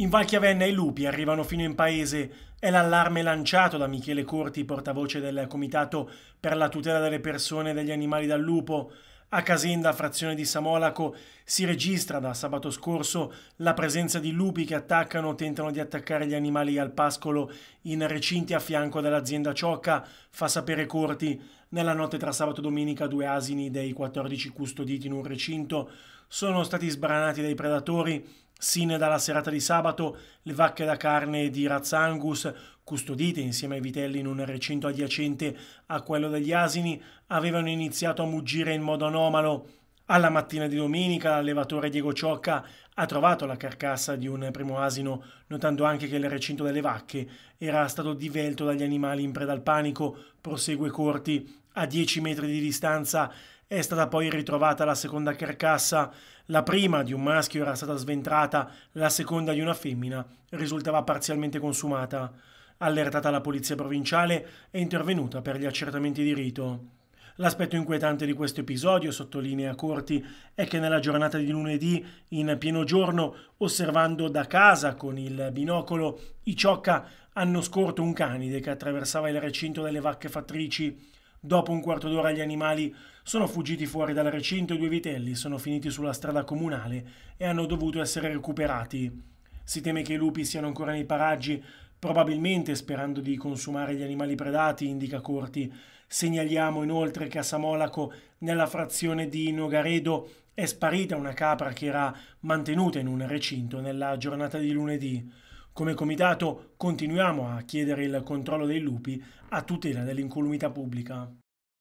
In Valchiavenna i lupi arrivano fino in paese. È l'allarme lanciato da Michele Corti, portavoce del Comitato per la tutela delle persone e degli animali dal lupo. A Casenda, frazione di Samolaco, si registra da sabato scorso la presenza di lupi che attaccano o tentano di attaccare gli animali al pascolo in recinti a fianco dell'azienda Ciocca, fa sapere Corti. Nella notte tra sabato e domenica due asini dei 14 custoditi in un recinto sono stati sbranati dai predatori Sin dalla serata di sabato le vacche da carne di Razzangus, custodite insieme ai vitelli in un recinto adiacente a quello degli asini, avevano iniziato a muggire in modo anomalo. Alla mattina di domenica l'allevatore Diego Ciocca ha trovato la carcassa di un primo asino, notando anche che il recinto delle vacche era stato divelto dagli animali in preda al panico, prosegue Corti, a 10 metri di distanza è stata poi ritrovata la seconda carcassa, la prima di un maschio era stata sventrata, la seconda di una femmina risultava parzialmente consumata. Allertata la polizia provinciale è intervenuta per gli accertamenti di rito. L'aspetto inquietante di questo episodio, sottolinea Corti, è che nella giornata di lunedì, in pieno giorno, osservando da casa con il binocolo, i Ciocca hanno scorto un canide che attraversava il recinto delle vacche fattrici. Dopo un quarto d'ora gli animali sono fuggiti fuori dal recinto e due vitelli sono finiti sulla strada comunale e hanno dovuto essere recuperati. Si teme che i lupi siano ancora nei paraggi, probabilmente sperando di consumare gli animali predati, indica Corti. Segnaliamo inoltre che a Samolaco, nella frazione di Nogaredo, è sparita una capra che era mantenuta in un recinto nella giornata di lunedì. Come comitato continuiamo a chiedere il controllo dei lupi a tutela dell'incolumità pubblica.